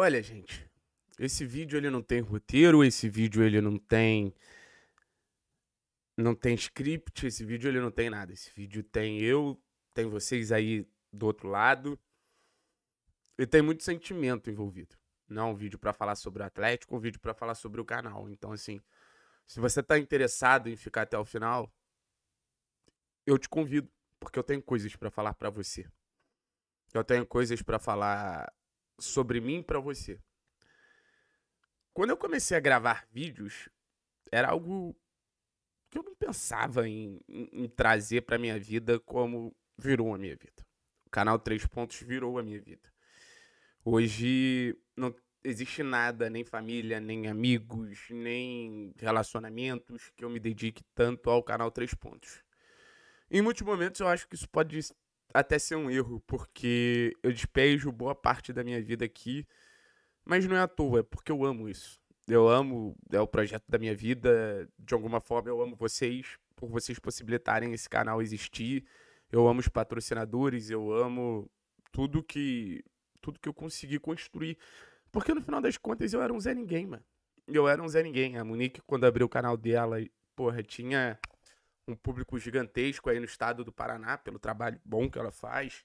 Olha, gente, esse vídeo ele não tem roteiro, esse vídeo ele não tem não tem script, esse vídeo ele não tem nada. Esse vídeo tem eu, tem vocês aí do outro lado. E tem muito sentimento envolvido. Não é um vídeo para falar sobre o Atlético, é um vídeo para falar sobre o canal. Então assim, se você tá interessado em ficar até o final, eu te convido, porque eu tenho coisas para falar para você. Eu tenho coisas para falar sobre mim para você. Quando eu comecei a gravar vídeos, era algo que eu não pensava em, em, em trazer para minha vida como virou a minha vida. O canal Três Pontos virou a minha vida. Hoje não existe nada, nem família, nem amigos, nem relacionamentos que eu me dedique tanto ao canal Três Pontos. Em muitos momentos eu acho que isso pode até ser um erro, porque eu despejo boa parte da minha vida aqui, mas não é à toa, é porque eu amo isso. Eu amo, é o projeto da minha vida, de alguma forma eu amo vocês, por vocês possibilitarem esse canal existir. Eu amo os patrocinadores, eu amo tudo que tudo que eu consegui construir, porque no final das contas eu era um zé ninguém, mano. Eu era um zé ninguém. A Monique quando abriu o canal dela, porra, tinha um público gigantesco aí no estado do Paraná, pelo trabalho bom que ela faz.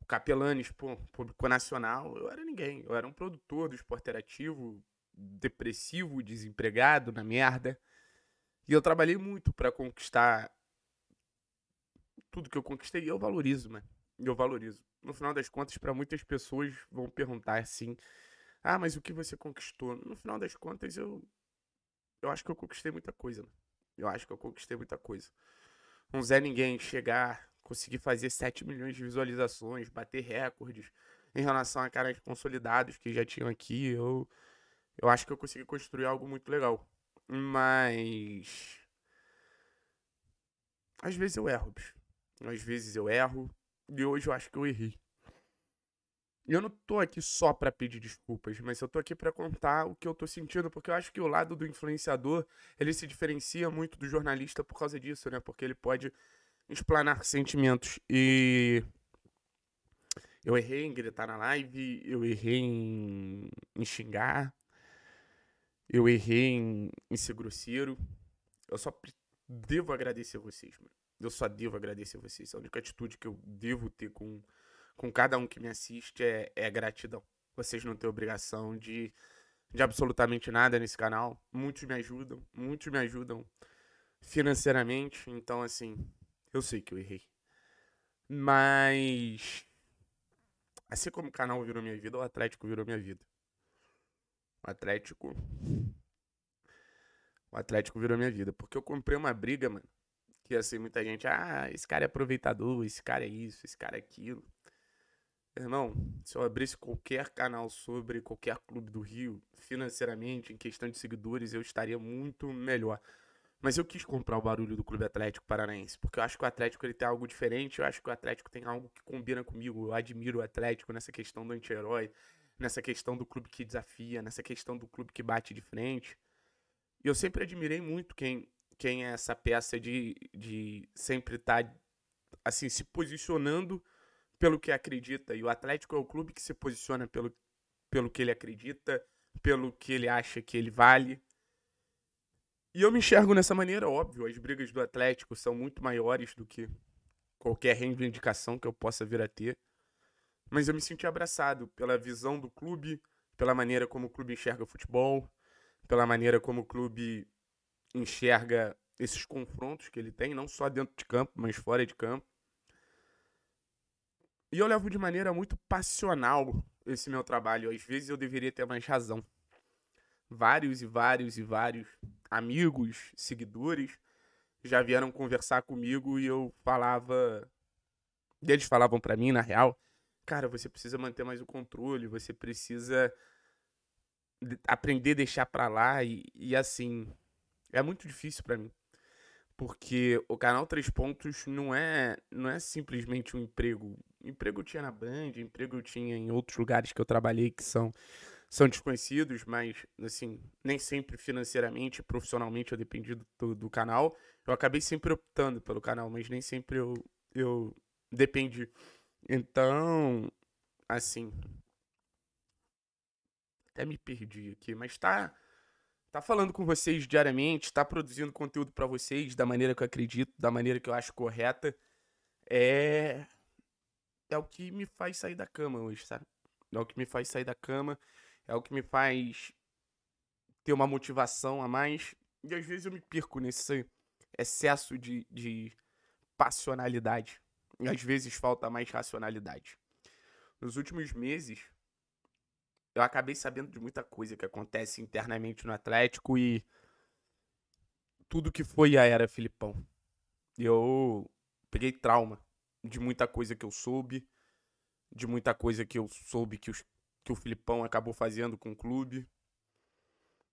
O Capelanes, pô, público nacional, eu era ninguém. Eu era um produtor do esporte ativo depressivo, desempregado, na merda. E eu trabalhei muito para conquistar tudo que eu conquistei e eu valorizo, mano. Eu valorizo. No final das contas, para muitas pessoas vão perguntar assim: "Ah, mas o que você conquistou?" No final das contas, eu eu acho que eu conquistei muita coisa, mano. Eu acho que eu conquistei muita coisa. Um Zé Ninguém chegar, conseguir fazer 7 milhões de visualizações, bater recordes em relação a caras consolidados que já tinham aqui, eu, eu acho que eu consegui construir algo muito legal. Mas. Às vezes eu erro, bicho. Às vezes eu erro. E hoje eu acho que eu errei e eu não tô aqui só para pedir desculpas, mas eu tô aqui para contar o que eu tô sentindo, porque eu acho que o lado do influenciador, ele se diferencia muito do jornalista por causa disso, né? Porque ele pode explanar sentimentos e eu errei em gritar na live, eu errei em, em xingar, eu errei em, em ser grosseiro. Eu só devo agradecer a vocês, mano. Eu só devo agradecer a vocês. É a única atitude que eu devo ter com com cada um que me assiste é, é gratidão. Vocês não têm obrigação de, de absolutamente nada nesse canal. Muitos me ajudam, muitos me ajudam financeiramente. Então, assim, eu sei que eu errei. Mas. Assim como o canal virou minha vida, o Atlético virou minha vida. O Atlético. O Atlético virou minha vida. Porque eu comprei uma briga, mano. Que assim, muita gente. Ah, esse cara é aproveitador, esse cara é isso, esse cara é aquilo. Irmão, se eu abrisse qualquer canal sobre qualquer clube do Rio, financeiramente, em questão de seguidores, eu estaria muito melhor. Mas eu quis comprar o barulho do Clube Atlético Paranaense, porque eu acho que o Atlético ele tem algo diferente, eu acho que o Atlético tem algo que combina comigo. Eu admiro o Atlético nessa questão do anti-herói, nessa questão do clube que desafia, nessa questão do clube que bate de frente. E eu sempre admirei muito quem, quem é essa peça de, de sempre estar tá, assim, se posicionando pelo que acredita. E o Atlético é o clube que se posiciona pelo, pelo que ele acredita, pelo que ele acha que ele vale. E eu me enxergo nessa maneira, óbvio. As brigas do Atlético são muito maiores do que qualquer reivindicação que eu possa vir a ter. Mas eu me senti abraçado pela visão do clube, pela maneira como o clube enxerga o futebol, pela maneira como o clube enxerga esses confrontos que ele tem, não só dentro de campo, mas fora de campo. E eu levo de maneira muito passional esse meu trabalho. Às vezes eu deveria ter mais razão. Vários e vários e vários amigos, seguidores, já vieram conversar comigo e eu falava. Eles falavam para mim, na real, cara, você precisa manter mais o controle, você precisa aprender a deixar pra lá e, e assim. É muito difícil para mim. Porque o canal Três Pontos não é, não é simplesmente um emprego. Emprego eu tinha na Band, emprego eu tinha em outros lugares que eu trabalhei que são, são desconhecidos, mas, assim, nem sempre financeiramente, profissionalmente eu dependi do, do canal. Eu acabei sempre optando pelo canal, mas nem sempre eu, eu dependi. Então, assim. Até me perdi aqui, mas tá tá falando com vocês diariamente, tá produzindo conteúdo para vocês da maneira que eu acredito, da maneira que eu acho correta. É é o que me faz sair da cama hoje, sabe? É o que me faz sair da cama, é o que me faz ter uma motivação a mais. E às vezes eu me perco nesse excesso de, de passionalidade. E às vezes falta mais racionalidade. Nos últimos meses, eu acabei sabendo de muita coisa que acontece internamente no Atlético e tudo que foi a era Filipão. Eu peguei trauma de muita coisa que eu soube, de muita coisa que eu soube que, os, que o Filipão acabou fazendo com o clube.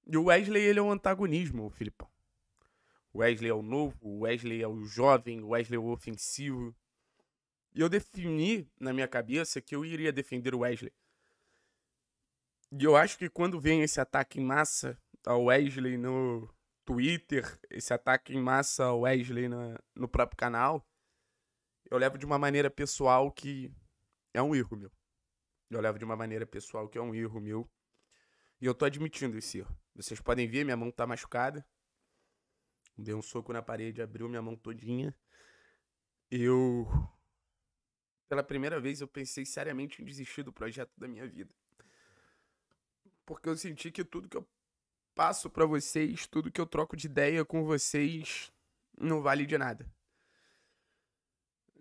E o Wesley, ele é um antagonismo, o Filipão. O Wesley é o novo, o Wesley é o jovem, o Wesley é o ofensivo. E eu defini na minha cabeça que eu iria defender o Wesley. E eu acho que quando vem esse ataque em massa ao tá Wesley no Twitter, esse ataque em massa ao Wesley na, no próprio canal, eu levo de uma maneira pessoal que é um erro meu. Eu levo de uma maneira pessoal que é um erro meu. E eu tô admitindo esse erro. Vocês podem ver, minha mão tá machucada. Dei um soco na parede, abriu minha mão todinha. Eu. Pela primeira vez eu pensei seriamente em desistir do projeto da minha vida. Porque eu senti que tudo que eu passo para vocês, tudo que eu troco de ideia com vocês, não vale de nada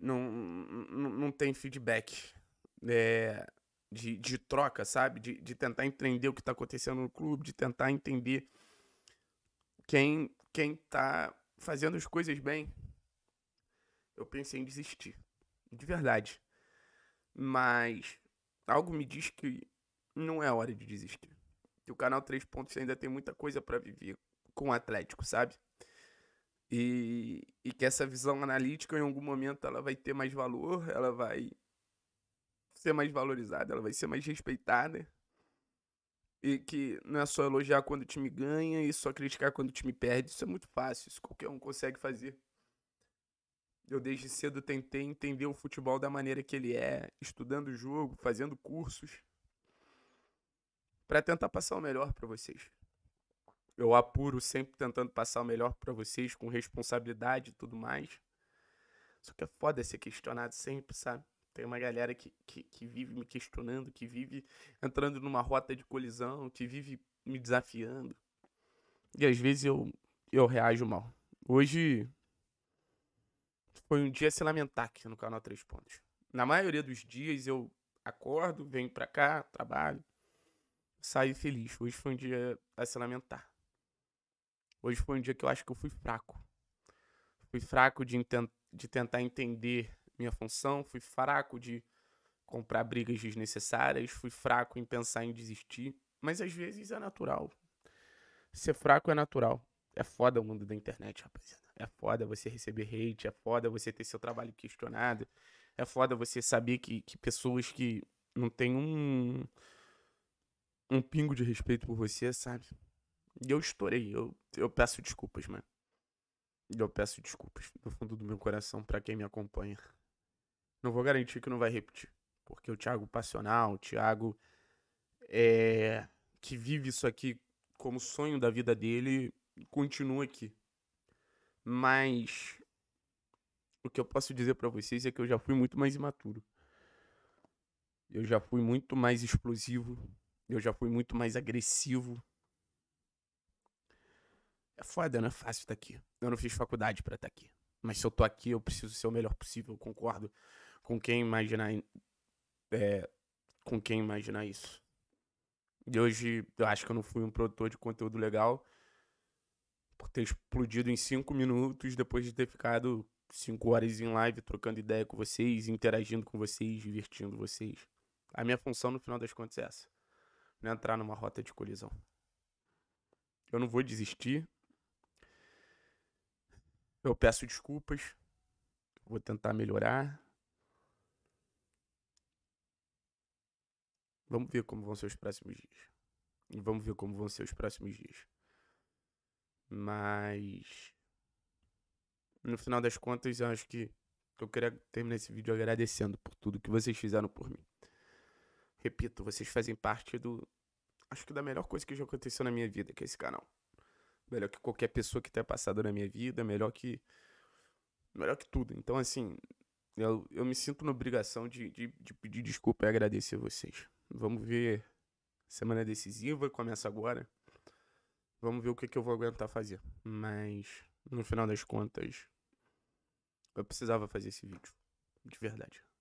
não, não, tem feedback é, de, de troca, sabe? De, de tentar entender o que está acontecendo no clube, de tentar entender quem quem tá fazendo as coisas bem. Eu pensei em desistir, de verdade. Mas algo me diz que não é hora de desistir. Que o canal 3 pontos ainda tem muita coisa para viver com o Atlético, sabe? E, e que essa visão analítica, em algum momento, ela vai ter mais valor, ela vai ser mais valorizada, ela vai ser mais respeitada. E que não é só elogiar quando o time ganha e só criticar quando o time perde. Isso é muito fácil, isso qualquer um consegue fazer. Eu desde cedo tentei entender o futebol da maneira que ele é, estudando o jogo, fazendo cursos, para tentar passar o melhor para vocês eu apuro sempre tentando passar o melhor para vocês, com responsabilidade e tudo mais. Só que é foda ser questionado sempre, sabe? Tem uma galera que, que, que vive me questionando, que vive entrando numa rota de colisão, que vive me desafiando. E às vezes eu, eu reajo mal. Hoje foi um dia a se lamentar aqui no canal Três Pontos. Na maioria dos dias eu acordo, venho pra cá, trabalho, saio feliz. Hoje foi um dia a se lamentar. Hoje foi um dia que eu acho que eu fui fraco. Fui fraco de, de tentar entender minha função, fui fraco de comprar brigas desnecessárias, fui fraco em pensar em desistir. Mas às vezes é natural. Ser fraco é natural. É foda o mundo da internet, rapaziada. É foda você receber hate, é foda você ter seu trabalho questionado, é foda você saber que, que pessoas que não têm um, um pingo de respeito por você, sabe? E eu estourei. Eu, eu peço desculpas, mano. Eu peço desculpas do fundo do meu coração para quem me acompanha. Não vou garantir que não vai repetir. Porque o Thiago passional, o Thiago é, que vive isso aqui como sonho da vida dele, continua aqui. Mas o que eu posso dizer para vocês é que eu já fui muito mais imaturo. Eu já fui muito mais explosivo. Eu já fui muito mais agressivo. É foda, não é fácil estar tá aqui. Eu não fiz faculdade para estar tá aqui. Mas se eu tô aqui, eu preciso ser o melhor possível. Eu concordo com quem imaginar. É, com quem imaginar isso. E hoje eu acho que eu não fui um produtor de conteúdo legal por ter explodido em cinco minutos depois de ter ficado cinco horas em live trocando ideia com vocês, interagindo com vocês, divertindo vocês. A minha função no final das contas é essa: não é entrar numa rota de colisão. Eu não vou desistir, eu peço desculpas. Vou tentar melhorar. Vamos ver como vão ser os próximos dias. E vamos ver como vão ser os próximos dias. Mas. No final das contas, eu acho que eu queria terminar esse vídeo agradecendo por tudo que vocês fizeram por mim. Repito, vocês fazem parte do. Acho que da melhor coisa que já aconteceu na minha vida, que é esse canal melhor que qualquer pessoa que tenha passado na minha vida, melhor que. melhor que tudo. Então, assim, eu, eu me sinto na obrigação de, de, de pedir desculpa e agradecer a vocês. Vamos ver. Semana decisiva, começa agora. Vamos ver o que, que eu vou aguentar fazer. Mas, no final das contas, eu precisava fazer esse vídeo. De verdade.